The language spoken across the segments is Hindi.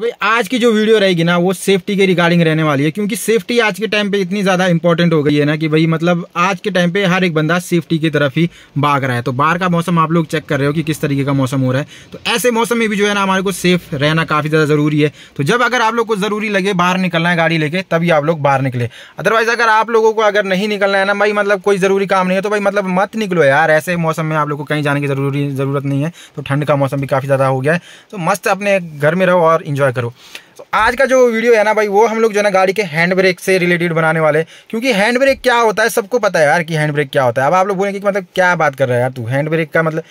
भाई आज की जो वीडियो रहेगी ना वो सेफ्टी के रिगार्डिंग रहने वाली है क्योंकि सेफ्टी आज के टाइम पे इतनी ज़्यादा इंपॉर्टेंट हो गई है ना कि भाई मतलब आज के टाइम पे हर एक बंदा सेफ्टी की तरफ ही भाग रहा है तो बाहर का मौसम आप लोग चेक कर रहे हो कि किस तरीके का मौसम हो रहा है तो ऐसे मौसम में भी जो है ना हमारे को सेफ रहना काफ़ी ज़्यादा ज़रूरी है तो जब अगर आप लोग को ज़रूरी लगे बाहर निकलना है गाड़ी लेके तभी आप लोग बाहर निकले अदरवाइज़ अगर आप लोगों को अगर नहीं निकलना है ना भाई मतलब कोई ज़रूरी काम नहीं है तो भाई मतलब मत निकलो यार ऐसे मौसम में आप लोग को कहीं जाने की ज़रूरी ज़रूरत नहीं है तो ठंड का मौसम भी काफ़ी ज़्यादा हो गया है तो मस्त अपने घर में रहो और इंजॉय इंजॉय करो तो आज का जो वीडियो है ना भाई वो हम लोग जो है ना गाड़ी के हैंड ब्रेक से रिलेटेड बनाने वाले क्योंकि हैंड ब्रेक क्या होता है सबको पता है यार कि हैंड ब्रेक क्या होता है अब आप लोग बोलेंगे कि मतलब क्या बात कर रहे हैं यार तू हैंड ब्रेक का मतलब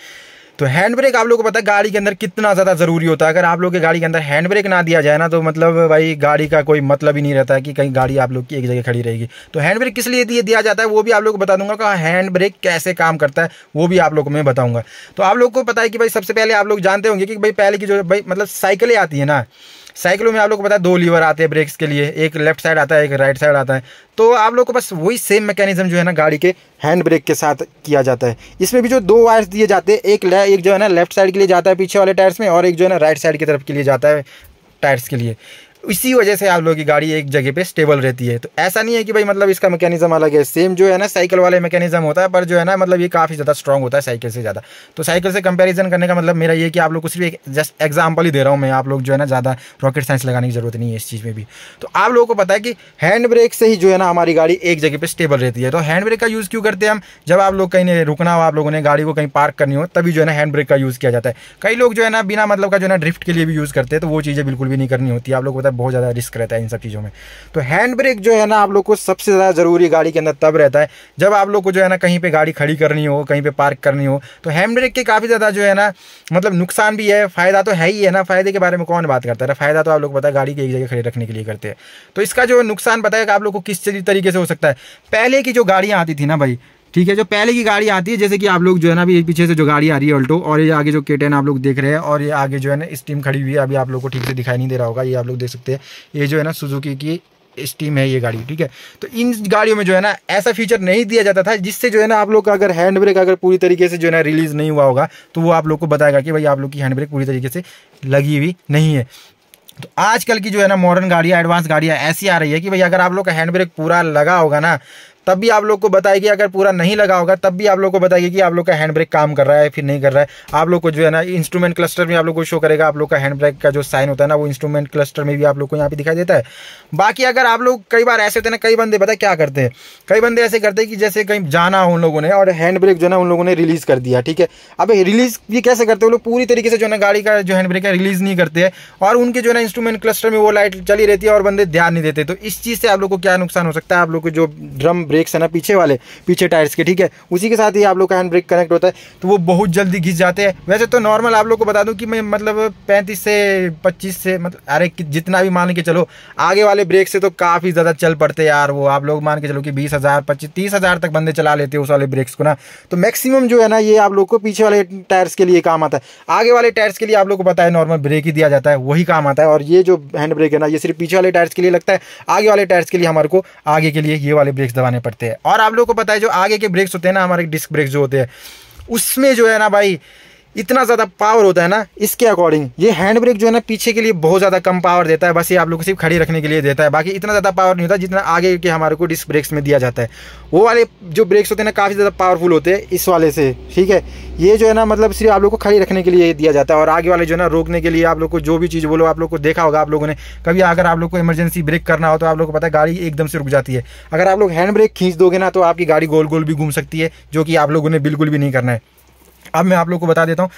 तो हैंड ब्रेक आप लोगों को पता है गाड़ी के अंदर कितना ज़्यादा ज़रूरी होता है अगर आप लोग के गाड़ी के अंदर हैंड ब्रेक ना दिया जाए ना तो मतलब भाई गाड़ी का कोई मतलब ही नहीं रहता है कि कहीं गाड़ी आप लोग की एक जगह खड़ी रहेगी तो हैंड ब्रेक किस लिए दिया जाता है वो भी आप लोग को बता दूंगा कि हैंड ब्रेक कैसे काम करता है वो भी आप लोग को मैं बताऊँगा तो आप लोग को पता है कि भाई सबसे पहले आप लोग जानते होंगे कि भाई पहले की जो भाई मतलब साइकिलें आती है ना साइकिलों में आप लोग को पता है दो लीवर आते हैं ब्रेक्स के लिए एक लेफ्ट साइड आता है एक राइट साइड आता है तो आप लोग को बस वही सेम मैकेनिज्म जो है ना गाड़ी के हैंड ब्रेक के साथ किया जाता है इसमें भी जो दो वायर्स दिए जाते हैं एक एक जो है ना लेफ्ट साइड के लिए जाता है पीछे वाले टायर्स में और एक जो है ना राइट साइड की तरफ के लिए जाता है टायर्स के लिए इसी वजह से आप लोगों की गाड़ी एक जगह पे स्टेबल रहती है तो ऐसा नहीं है कि भाई मतलब इसका मैकेनिज्म अलग है सेम जो है ना साइकिल वाले मैकेनिज्म होता है पर जो है ना मतलब ये काफ़ी ज़्यादा स्ट्रॉग होता है साइकिल से ज़्यादा तो साइकिल से कंपेरिजन करने का मतलब मेरा ये कि आप लोग को सिर्फ एक जस्ट एग्जाम्पल ही दे रहा हूँ मैं आप लोग जो है ना ज़्यादा रॉकेट साइंस लगाने की जरूरत नहीं है इस चीज़ में भी तो आप लोगों को पता है कि हैंड ब्रेक से ही जो है ना हमारी गाड़ी एक जगह पर स्टेबल रहती है तो हैंड ब्रेक का यूज़ क्यों करते हैं हम जब आप लोग कहीं रुकना हो आप लोगों ने गाड़ी को कहीं पार्क करनी हो तभी जो है ना हैंड ब्रेक का यूज़ किया जाता है कई लोग जो है ना बिना मतलब का जो है ना ड्रिफ्ट के लिए भी यूज़ करते हैं तो वो चीज़ें बिल्कुल भी नहीं करनी होती आप लोग पता बहुत ज़्यादा रिस्क रहता है इन सब चीज़ों में तो हैंड ब्रेक जो है ना आप लोग को सबसे ज़्यादा ज़रूरी गाड़ी के अंदर तब रहता है जब आप लोग को जो है ना कहीं पर गाड़ी खड़ी करनी हो कहीं पर पार्क करनी हो तो हैंड ब्रेक के काफ़ी ज़्यादा जो है ना मतलब नुकसान भी है फ़ायदा तो है ही है ना फ़ायदे के बारे में कौन बात करता है फ़ायदा तो आप लोग पता है गाड़ी की एक जगह खड़ी रखने के लिए करते हैं तो इसका जो नुकसान कि आप लोग को किस तरीके से हो सकता है पहले की जो गाड़ियाँ आती थी ना भाई ठीक है जो पहले की गाड़ी आती है जैसे कि आप लोग जो है ना अभी पीछे से जो गाड़ी आ रही है अल्टो और ये आगे जो के आप लोग देख रहे हैं और ये आगे जो है ना स्टीम खड़ी हुई है अभी आप लोग को ठीक से दिखाई नहीं दे रहा होगा ये आप लोग देख सकते हैं ये जो है ना सुजुकी की स्टीम है ये गाड़ी ठीक है तो इन गाड़ियों में जो है ना ऐसा फीचर नहीं दिया जाता था जिससे जो है ना आप लोग का अगर हैंड ब्रेक अगर पूरी तरीके से जो है ना रिलीज नहीं हुआ होगा तो वो आप लोग को बताएगा कि भाई आप लोग की हैंड ब्रेक पूरी तरीके से लगी हुई नहीं है तो आजकल की जो है ना मॉडर्न गाड़ियाँ एडवांस गाड़ियाँ ऐसी आ रही है कि भाई अगर आप लोग का हैंड ब्रेक पूरा लगा होगा ना तब भी आप लोग को बताएगी अगर पूरा नहीं लगा होगा तब भी आप लोग को बताएगी कि आप लोग का हैंड ब्रेक काम कर रहा है फिर नहीं कर रहा है आप लोग को जो है ना इंस्ट्रूमेंट क्लस्टर में आप लोग को शो करेगा आप लोग का हैंड ब्रेक का जो साइन होता है ना वो इंस्ट्रूमेंट क्लस्टर में भी आप लोग को यहाँ पे दिखाई देता है बाकी अगर आप लोग कई बार ऐसे होते हैं ना कई बंदे पता क्या करते हैं कई बंदे ऐसे करते हैं कि जैसे कहीं जाना उन लोगों ने और हैंड ब्रेक जो है ना उन लोगों ने रिलीज़ कर दिया ठीक है अब रिलीज़ भी कैसे करते हैं वो लोग पूरी तरीके से जो है ना गाड़ी का जो हैंड ब्रेक है रिलीज़ नहीं करते हैं और उनके जो है ना इंस्ट्रूमेंट क्लस्टर में वो लाइट चली रहती है और बंदे ध्यान नहीं देते तो इस चीज़ से आप लोग को क्या नुकसान हो सकता है आप लोग को जो ड्रम ब्रेक ब्रेक्स है ना पीछे वाले पीछे टायर्स के ठीक है उसी के साथ ही आप लोग का हैंड ब्रेक कनेक्ट होता है तो वो बहुत जल्दी घिस जाते हैं वैसे तो नॉर्मल आप लोग को बता दूँ कि मैं मतलब पैंतीस से पच्चीस से मतलब अरे जितना भी मान के चलो आगे वाले ब्रेक से तो काफ़ी ज़्यादा चल पड़ते यार वो आप लोग मान के चलो कि बीस हज़ार पच्चीस तीस हज़ार तक बंदे चला लेते हैं उस वाले ब्रेक्स को ना तो मैक्सिमम जो है ना ये आप लोग को पीछे वाले टायर्स के लिए काम आता है आगे वाले टायर्स के लिए आप लोग को बताया नॉर्मल ब्रेक ही दिया जाता है वही काम आता है और ये जो हैंड ब्रेक है ना ये सिर्फ पीछे वाले टायर्स के लिए लगता है आगे वाले टायर्स के लिए हमारे को आगे के लिए ये वाले ब्रेक्स दबाने करने पड़ते हैं और आप लोगों को पता है जो आगे के ब्रेक्स होते हैं ना हमारे डिस्क ब्रेक्स जो होते हैं उसमें जो है ना भाई इतना ज़्यादा पावर होता है ना इसके अकॉर्डिंग ये हैंड ब्रेक जो है ना पीछे के लिए बहुत ज़्यादा कम पावर देता है बस ये आप लोग को सिर्फ खड़ी रखने के लिए देता है बाकी इतना ज़्यादा पावर नहीं होता जितना आगे के हमारे को डिस्क ब्रेक्स में दिया जाता है वो वाले जो ब्रेक्स होते हैं ना काफ़ी ज़्यादा पावरफुल होते हैं इस वाले से ठीक है ये जो है ना मतलब सिर्फ आप लोग को खड़ी रखने के लिए दिया जाता है और आगे वाले जो है ना रोकने के लिए आप लोग को जो भी चीज़ बोलो आप लोग को देखा होगा आप लोगों ने कभी अगर आप लोग को इमरजेंसी ब्रेक करना हो तो आप लोग को पता है गाड़ी एकदम से रुक जाती है अगर आप लोग हैंड ब्रेक खींच दोगे ना तो आपकी गाड़ी गोल गोल भी घूम सकती है जो कि आप लोगों ने बिल्कुल भी नहीं करना है अब मैं आप लोग को बता देता हूँ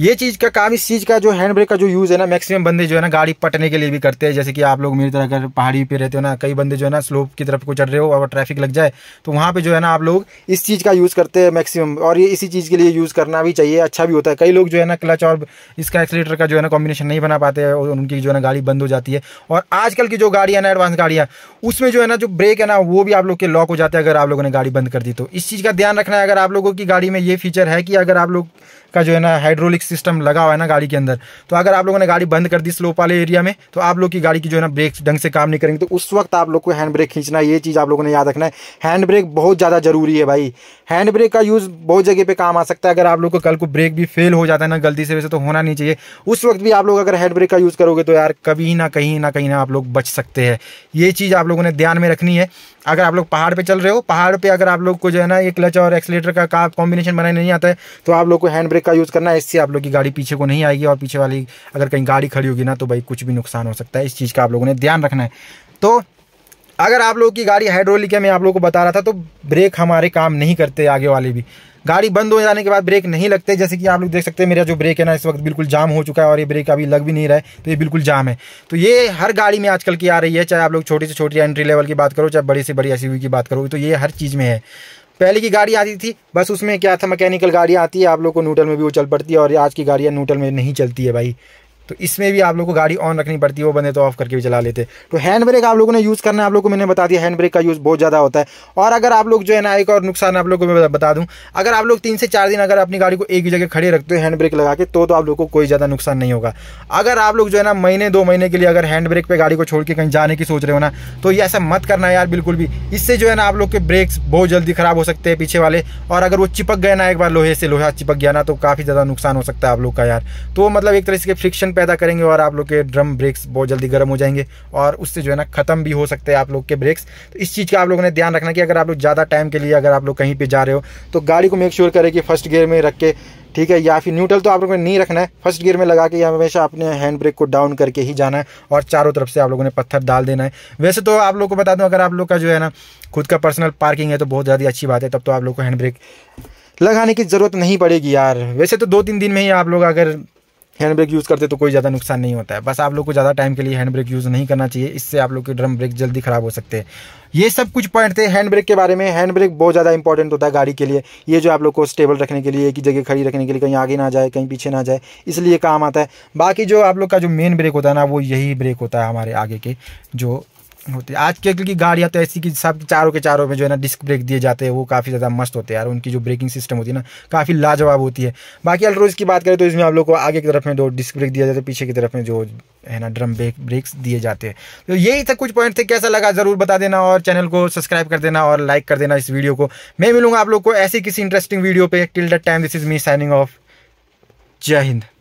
ये चीज़ का काम इस चीज़ का जो हैंड ब्रेक का जो यूज़ है ना मैक्सिमम बंदे जो है ना गाड़ी पटने के लिए भी करते हैं जैसे कि आप लोग मेरी तरह अगर पहाड़ी पे रहते हो ना कई बंदे जो है ना स्लोप की तरफ को चढ़ रहे हो और ट्रैफिक लग जाए तो वहाँ पे जो है ना आप लोग इस चीज़ का यूज़ करते हैं मैक्सिमम और ये इसी चीज़ के लिए यूज़ करना भी चाहिए अच्छा भी होता है कई लोग जो है ना क्लच और इसका एक्सीटर का जो है ना कॉम्बिनेशन नहीं बना पाते और उनकी जो है ना गाड़ी बंद हो जाती है और आजकल की जो गाड़ियां ना एडवांस गाड़ियाँ उसमें जो है ना जो ब्रेक है ना वो भी आप लोग के लॉक हो जाते हैं अगर आप लोगों ने गाड़ी बंद कर दी तो इस चीज़ का ध्यान रखना है अगर आप लोगों की गाड़ी में ये फीचर है कि अगर आप लोग का जो है ना हाइड्रोलिक सिस्टम लगा हुआ है ना गाड़ी के अंदर तो अगर आप लोगों ने गाड़ी बंद कर दी स्लोप वाले एरिया में तो आप लोग की गाड़ी की जो है ना ब्रेक ढंग से काम नहीं करेंगे तो उस वक्त आप लोग को हैंड ब्रेक खींचना ये चीज़ आप लोगों ने याद रखना है हैंड ब्रेक बहुत ज़्यादा ज़रूरी है भाई हैंड ब्रेक का यूज़ बहुत जगह पर काम आ सकता है अगर आप लोग को कल को ब्रेक भी फेल हो जाता है ना गलती से वैसे तो होना नहीं चाहिए उस वक्त भी आप लोग अगर हैंड ब्रेक का यूज़ करोगे तो यार कभी ना कहीं ना कहीं ना आप लोग बच सकते हैं ये चीज़ आप लोगों ने ध्यान में रखनी है अगर आप लोग पहाड़ पे चल रहे हो पहाड़ पे अगर आप लोग को जो है ना ये क्लच और एक्सलेटर का कॉम्बिनेशन बनाने नहीं आता है तो आप लोग को हैंड ब्रेक ब्रेक का यूज़ करना है इससे आप लोग की गाड़ी पीछे को नहीं आएगी और पीछे वाली अगर कहीं गाड़ी खड़ी होगी ना तो भाई कुछ भी नुकसान हो सकता है इस चीज़ का आप लोगों ने ध्यान रखना है तो अगर आप लोग की गाड़ी हाइड्रोलिक है मैं आप लोगों को बता रहा था तो ब्रेक हमारे काम नहीं करते आगे वाले भी गाड़ी बंद हो जाने के बाद ब्रेक नहीं लगते जैसे कि आप लोग देख सकते हैं मेरा जो ब्रेक है ना इस वक्त बिल्कुल जाम हो चुका है और ये ब्रेक अभी लग भी नहीं रहा है तो ये बिल्कुल जाम है तो ये हर गाड़ी में आजकल की आ रही है चाहे आप लोग छोटी से छोटी एंट्री लेवल की बात करो चाहे बड़ी से बड़ी एस की बात करो तो ये हर चीज़ में है पहले की गाड़ी आती थी बस उसमें क्या था मैकेनिकल गाड़ियाँ आती है आप लोग को नूटल में भी वो चल पड़ती है और आज की गाड़ियाँ नूटल में नहीं चलती है भाई तो इसमें भी आप लोग को गाड़ी ऑन रखनी पड़ती है वो बंदे तो ऑफ करके भी चला लेते तो हैंड ब्रेक आप लोगों ने यूज़ करना है आप लोग को मैंने बता दिया हैंड ब्रेक का यूज़ बहुत ज़्यादा होता है और अगर आप लोग जो है ना एक और नुकसान आप लोग को मैं बता दूँ अगर आप लोग तीन से चार दिन अगर अपनी गाड़ी को एक ही जगह खड़े रखते हो हैंड ब्रेक लगा के तो, तो आप लोग को कोई ज़्यादा नुकसान नहीं होगा अगर आप लोग जो है ना महीने दो महीने के लिए अगर हैंड ब्रेक पर गाड़ी को छोड़ के कहीं जाने की सोच रहे हो ना तो ये ऐसा मत करना यार बिल्कुल भी इससे जो है ना आप लोग के ब्रेक्स बहुत जल्दी ख़राब हो सकते हैं पीछे वाले और अगर वो चिपक गए ना एक बार लोहे से लोहा चिपक गया ना तो काफ़ी ज़्यादा नुकसान हो सकता है आप लोग का यार तो मतलब एक तरह से फ्रिक्शन पैदा करेंगे और आप लोग के ड्रम ब्रेक्स बहुत जल्दी गर्म हो जाएंगे और उससे जो है ना ख़त्म भी हो सकते हैं आप लोग के ब्रेक्स तो इस चीज़ का आप लोगों ने ध्यान रखना कि अगर आप लोग ज़्यादा टाइम के लिए अगर आप लोग कहीं पर जा रहे हो तो गाड़ी को मेक श्योर करें कि फर्स्ट गियर में रख के ठीक है या फिर न्यूट्रल तो आप लोगों ने नहीं रखना है फर्स्ट गियर में लगा के या हमेशा अपने हैंड ब्रेक को डाउन करके ही जाना है और चारों तरफ से आप लोगों ने पत्थर डाल देना है वैसे तो आप लोग को बता दूं अगर आप लोग का जो है ना खुद का पर्सनल पार्किंग है तो बहुत ज़्यादा अच्छी बात है तब तो आप लोग को हैंड ब्रेक लगाने की ज़रूरत नहीं पड़ेगी यार वैसे तो दो तीन दिन में ही आप लोग अगर हैंड ब्रेक यूज़ करते तो कोई ज़्यादा नुकसान नहीं होता है बस आप लोग को ज़्यादा टाइम के लिए हैंड ब्रेक यूज़ नहीं करना चाहिए इससे आप लोग के ड्रम ब्रेक जल्दी ख़राब हो सकते हैं ये सब कुछ पॉइंट थे हैंड ब्रेक के बारे में हैंड ब्रेक बहुत ज़्यादा इंपॉर्टेंट होता है गाड़ी के लिए ये जो आप लोग को स्टेबल रखने के लिए एक ही जगह खड़ी रखने के लिए कहीं आगे ना जाए कहीं पीछे ना जाए इसलिए काम आता है बाकी जो आप लोग का जो मेन ब्रेक होता है ना वो यही ब्रेक होता है हमारे आगे के जो होती है आज के की गाड़ियाँ तो ऐसी कि सब चारों के चारों में जो है ना डिस्क ब्रेक दिए जाते हैं वो काफ़ी ज़्यादा मस्त होते हैं यार उनकी जो ब्रेकिंग सिस्टम होती है ना काफ़ी लाजवाब होती है बाकी अल्ट्रोज की बात करें तो इसमें आप लोग को आगे की तरफ में दो डिस्क ब्रेक दिया जाता है पीछे की तरफ में जो है ना ड्रम ब्रेक ब्रेक्स दिए जाते हैं तो यही था कुछ पॉइंट थे कैसा लगा ज़रूर बता देना और चैनल को सब्सक्राइब कर देना और लाइक कर देना इस वीडियो को मैं मिलूंगा आप लोग को ऐसी किसी इंटरेस्टिंग वीडियो पर till that time this is me signing off जय हिंद